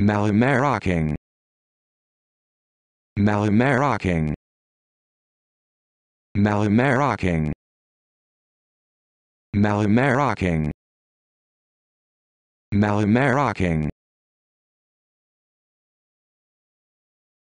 Malamarocking. Malamarocking. Malamarocking. Malamarocking. Malamarocking.